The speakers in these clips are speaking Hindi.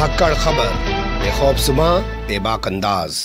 धाकड़ खबर बेखौबसुमा बेबाक अंदाज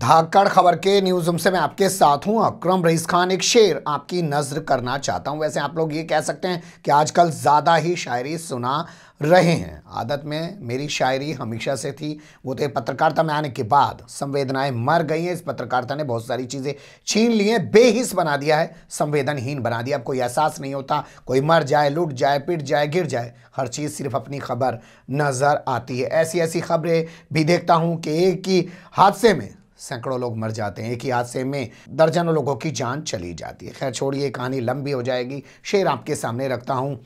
धाकड़ खबर के न्यूज रूम से मैं आपके साथ हूं अक्रम रईस खान एक शेर आपकी नजर करना चाहता हूं वैसे आप लोग ये कह सकते हैं कि आजकल ज़्यादा ही शायरी सुना रहे हैं आदत में मेरी शायरी हमेशा से थी वो तो पत्रकारिता में आने के बाद संवेदनाएं मर गई हैं इस पत्रकारिता ने बहुत सारी चीज़ें छीन ली हैं बेहिस बना दिया है संवेदनहीन बना दिया अब कोई एहसास नहीं होता कोई मर जाए लूट जाए पिट जाए गिर जाए हर चीज़ सिर्फ अपनी खबर नज़र आती है ऐसी ऐसी खबरें भी देखता हूँ कि एक ही हादसे में सैकड़ों लोग मर जाते हैं एक ही हादसे में दर्जनों लोगों की जान चली जाती है खैर छोड़िए कहानी लंबी हो जाएगी शेर आपके सामने रखता हूँ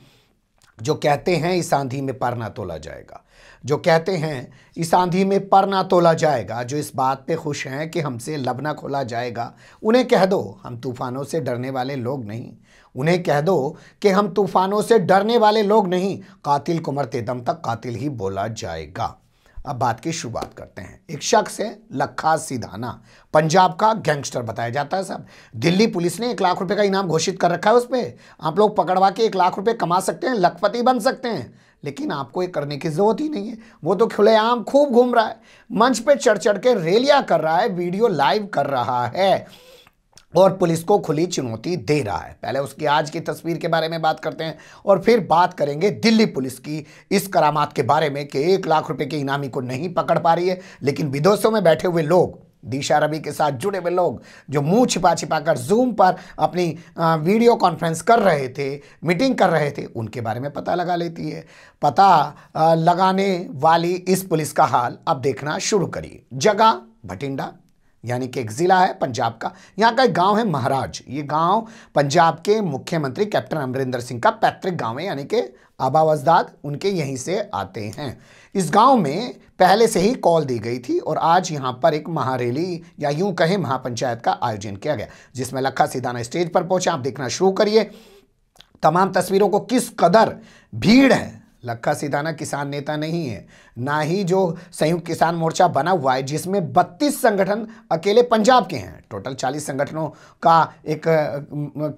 जो कहते हैं इस आंधी में पर ना तोला जाएगा जो कहते हैं इस आंधी में पर ना तोला जाएगा जो इस बात पे खुश हैं कि हमसे लब ना खोला जाएगा उन्हें कह दो हम तूफ़ानों से डरने वाले लोग नहीं उन्हें कह दो कि हम तूफ़ानों से डरने वाले लोग नहीं कातिल को मरते दम तक कातिल ही बोला जाएगा अब बात की शुरुआत करते हैं एक शख्स है लखा सिधाना पंजाब का गैंगस्टर बताया जाता है साहब दिल्ली पुलिस ने एक लाख रुपए का इनाम घोषित कर रखा है उस पर आप लोग पकड़वा के एक लाख रुपए कमा सकते हैं लखपति बन सकते हैं लेकिन आपको ये करने की ज़रूरत ही नहीं है वो तो खुलेआम खूब घूम रहा है मंच पे चढ़ चढ़ के रेलिया कर रहा है वीडियो लाइव कर रहा है और पुलिस को खुली चुनौती दे रहा है पहले उसकी आज की तस्वीर के बारे में बात करते हैं और फिर बात करेंगे दिल्ली पुलिस की इस करामात के बारे में कि एक लाख रुपए के इनामी को नहीं पकड़ पा रही है लेकिन विदेशों में बैठे हुए लोग दिशा रवि के साथ जुड़े हुए लोग जो मुंह छिपा छिपा कर जूम पर अपनी वीडियो कॉन्फ्रेंस कर रहे थे मीटिंग कर रहे थे उनके बारे में पता लगा लेती है पता लगाने वाली इस पुलिस का हाल अब देखना शुरू करिए जगह भटिंडा यानी कि एक ज़िला है पंजाब का यहाँ का एक गांव है महाराज ये गांव पंजाब के मुख्यमंत्री कैप्टन अमरिंदर सिंह का पैतृक गांव है यानी कि आबा वजदाद उनके यहीं से आते हैं इस गांव में पहले से ही कॉल दी गई थी और आज यहाँ पर एक महारैली या यूं कहें महापंचायत का आयोजन किया गया जिसमें लखा सीधाना स्टेज पर पहुंचे आप देखना शुरू करिए तमाम तस्वीरों को किस कदर भीड़ है लखा सीधाना किसान नेता नहीं है ना ही जो संयुक्त किसान मोर्चा बना हुआ है जिसमें 32 संगठन अकेले पंजाब के हैं टोटल 40 संगठनों का एक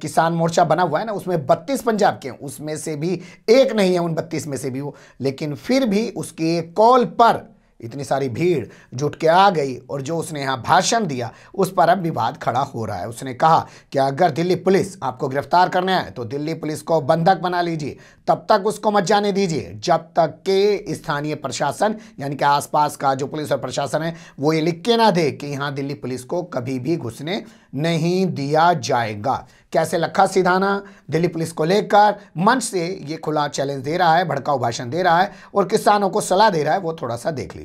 किसान मोर्चा बना हुआ है ना उसमें 32 पंजाब के हैं उसमें से भी एक नहीं है उन 32 में से भी वो लेकिन फिर भी उसके कॉल पर इतनी सारी भीड़ जुट के आ गई और जो उसने यहाँ भाषण दिया उस पर अब विवाद खड़ा हो रहा है उसने कहा कि अगर दिल्ली पुलिस आपको गिरफ्तार करने आए तो दिल्ली पुलिस को बंधक बना लीजिए तब तक उसको मत जाने दीजिए जब तक के स्थानीय प्रशासन यानी कि आसपास का जो पुलिस और प्रशासन है वो ये लिख के ना दे कि यहाँ दिल्ली पुलिस को कभी भी घुसने नहीं दिया जाएगा कैसे लखा सिधाना दिल्ली पुलिस को लेकर मंच से ये खुला चैलेंज दे रहा है भड़काऊ भाषण दे रहा है और किसानों को सलाह दे रहा है वो थोड़ा सा देख लीजिए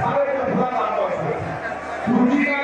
사회적 불안감 나왔어요.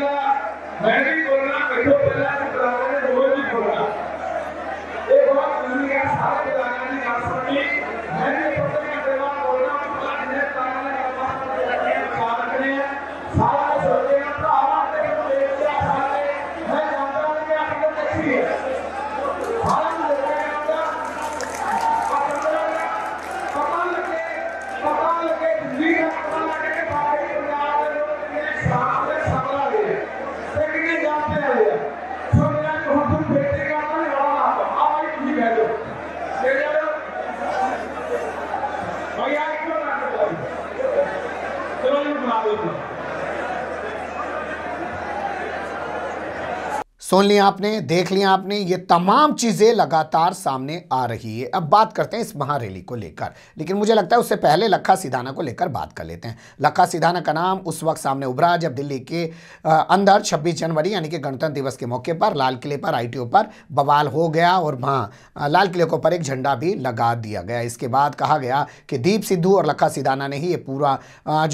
सुन लिया आपने देख लिया आपने ये तमाम चीज़ें लगातार सामने आ रही है अब बात करते हैं इस महारैली को लेकर लेकिन मुझे लगता है उससे पहले लखा सिधाना को लेकर बात कर लेते हैं लखा सिधाना का नाम उस वक्त सामने उभरा जब दिल्ली के अंदर 26 जनवरी यानी कि गणतंत्र दिवस के मौके पर लाल किले पर आई पर बवाल हो गया और वहाँ लाल किले के ऊपर एक झंडा भी लगा दिया गया इसके बाद कहा गया कि दीप सिद्धू और लखा सिधाना ने ही ये पूरा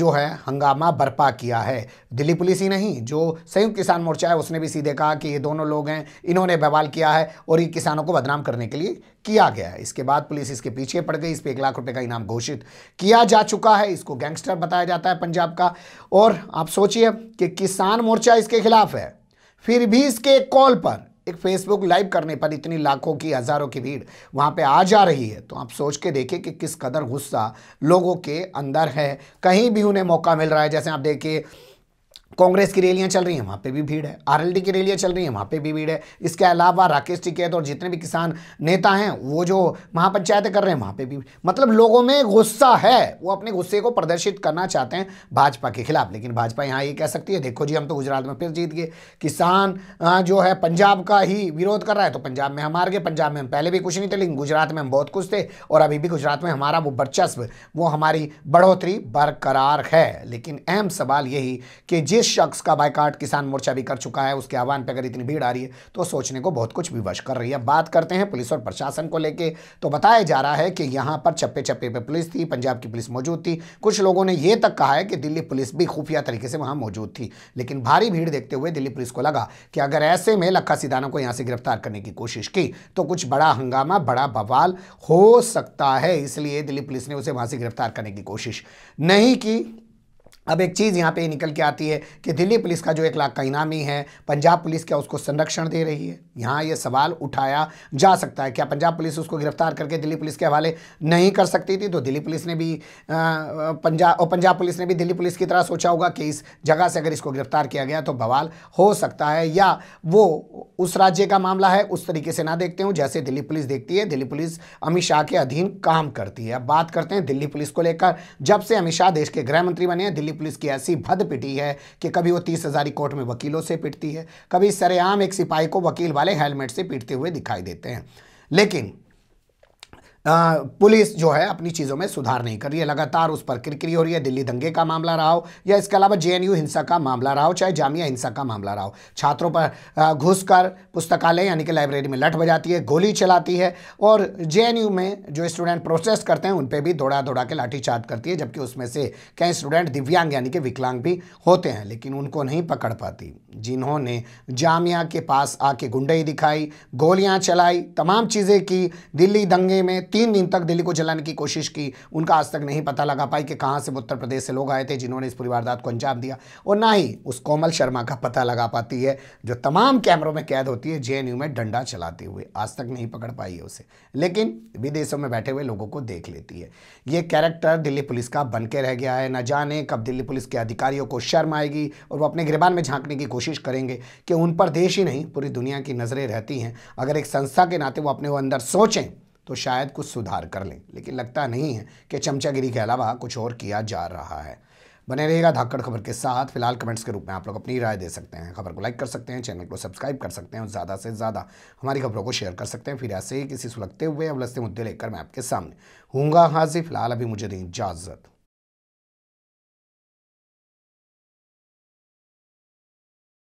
जो है हंगामा बर्पा किया है दिल्ली पुलिस ही नहीं जो संयुक्त किसान मोर्चा है उसने भी सीधे कहा कि ये दोनों लोग हैं इन्होंने बवाल किया है और ये किसानों को बदनाम करने के लिए किया गया है इसके बाद पुलिस इसके पीछे पड़ गई इस पर एक लाख रुपए का इनाम घोषित किया जा चुका है इसको गैंगस्टर बताया जाता है पंजाब का और आप सोचिए कि किसान मोर्चा इसके खिलाफ है फिर भी इसके कॉल पर एक फेसबुक लाइव करने पर इतनी लाखों की हज़ारों की भीड़ वहां पे आ जा रही है तो आप सोच के देखिए कि किस कदर गुस्सा लोगों के अंदर है कहीं भी उन्हें मौका मिल रहा है जैसे आप देखिए कांग्रेस की रैलियां चल रही हैं वहाँ पे भी भीड़ है आरएलडी की रैलियां चल रही हैं वहाँ पे भी भीड़ है इसके अलावा राकेश टिकैत और जितने भी किसान नेता हैं वो जो महापंचायतें कर रहे हैं वहाँ पे भी मतलब लोगों में गुस्सा है वो अपने गुस्से को प्रदर्शित करना चाहते हैं भाजपा के खिलाफ लेकिन भाजपा यहाँ ये कह सकती है देखो जी हम तो गुजरात में फिर जीत गए किसान जो है पंजाब का ही विरोध कर रहा है तो पंजाब में हम हार गए पंजाब में हम पहले भी कुछ नहीं थे लेकिन गुजरात में हम बहुत कुछ थे और अभी भी गुजरात में हमारा वो वर्चस्व वो हमारी बढ़ोतरी बरकरार है लेकिन अहम सवाल यही कि जिस जिस शख्स का बायकाट किसान मोर्चा भी कर चुका है उसके आह्वान पर अगर इतनी भीड़ आ रही है तो सोचने को बहुत कुछ विवश कर रही है बात करते हैं पुलिस और प्रशासन को लेकर तो बताया जा रहा है कि यहाँ पर चप्पे चप्पे पर पुलिस थी पंजाब की पुलिस मौजूद थी कुछ लोगों ने यह तक कहा है कि दिल्ली पुलिस भी खुफिया तरीके से वहाँ मौजूद थी लेकिन भारी भीड़ देखते हुए दिल्ली पुलिस को लगा कि अगर ऐसे में लखा सिदाना को यहाँ से गिरफ्तार करने की कोशिश की तो कुछ बड़ा हंगामा बड़ा बवाल हो सकता है इसलिए दिल्ली पुलिस ने उसे वहाँ से गिरफ्तार करने की कोशिश नहीं की अब एक चीज़ यहाँ पे निकल के आती है कि दिल्ली पुलिस का जो एक लाख का इनामी है पंजाब पुलिस क्या उसको संरक्षण दे रही है यहाँ ये सवाल उठाया जा सकता है क्या पंजाब पुलिस उसको गिरफ्तार करके दिल्ली पुलिस के हवाले नहीं कर सकती थी तो दिल्ली पुलिस ने भी पंजाब और पंजाब पुलिस ने भी दिल्ली पुलिस की तरह सोचा होगा कि इस जगह से अगर इसको गिरफ्तार किया गया तो बवाल हो सकता है या वो उस राज्य का मामला है उस तरीके से ना देखते हूँ जैसे दिल्ली पुलिस देखती है दिल्ली पुलिस अमित शाह के अधीन काम करती है अब बात करते हैं दिल्ली पुलिस को लेकर जब से अमित शाह देश के गृहमंत्री बने हैं दिल्ली पुलिस की ऐसी भद पिटी है कि कभी वो तीस हज़ारी कोर्ट में वकीलों से पिटती है कभी सरेआम एक सिपाही को वकील वाले हेलमेट से पीटते हुए दिखाई देते हैं लेकिन पुलिस जो है अपनी चीज़ों में सुधार नहीं कर रही है लगातार उस पर किरकिरी हो रही है दिल्ली दंगे का मामला रहा हो या इसके अलावा जेएनयू हिंसा का मामला रहा हो चाहे जामिया हिंसा का मामला रहा हो छात्रों पर घुसकर पुस्तकालय यानी कि लाइब्रेरी में लठ बजाती है गोली चलाती है और जे में जो स्टूडेंट प्रोसेस करते हैं उन पर भी दौड़ा दौड़ा के लाठीचार्ज करती है जबकि उसमें से कई स्टूडेंट दिव्यांग यानी कि विकलांग भी होते हैं लेकिन उनको नहीं पकड़ पाती जिन्होंने जामिया के पास आके गुंडई दिखाई गोलियाँ चलाई तमाम चीज़ें की दिल्ली दंगे में तीन दिन तक दिल्ली को जलाने की कोशिश की उनका आज तक नहीं पता लगा पाई कि कहाँ से उत्तर प्रदेश से लोग आए थे जिन्होंने इस पूरी वारदात को अंजाम दिया और ना ही उस कोमल शर्मा का पता लगा पाती है जो तमाम कैमरों में कैद होती है जे में डंडा चलाते हुए आज तक नहीं पकड़ पाई है उसे लेकिन विदेशों में बैठे हुए लोगों को देख लेती है ये कैरेक्टर दिल्ली पुलिस का बन के रह गया है न जाने कब दिल्ली पुलिस के अधिकारियों को शर्म आएगी और वो अपने गिरबान में झांकने की कोशिश करेंगे कि उन पर देश ही नहीं पूरी दुनिया की नज़रें रहती हैं अगर एक संस्था के नाते वो अपने वो अंदर सोचें तो शायद कुछ सुधार कर लें लेकिन लगता नहीं है कि चमचागिरी के अलावा कुछ और किया जा रहा है बने रहेगा धाकड़ खबर के साथ फिलहाल कमेंट्स के रूप में आप लोग अपनी राय दे सकते हैं खबर को लाइक कर सकते हैं चैनल को सब्सक्राइब कर सकते हैं और ज़्यादा से ज़्यादा हमारी खबरों को शेयर कर सकते हैं फिर ऐसे ही किसी सुलगते हुए अब मुद्दे लेकर मैं आपके सामने हूँगा हाजिर फिलहाल अभी मुझे दें इजाज़त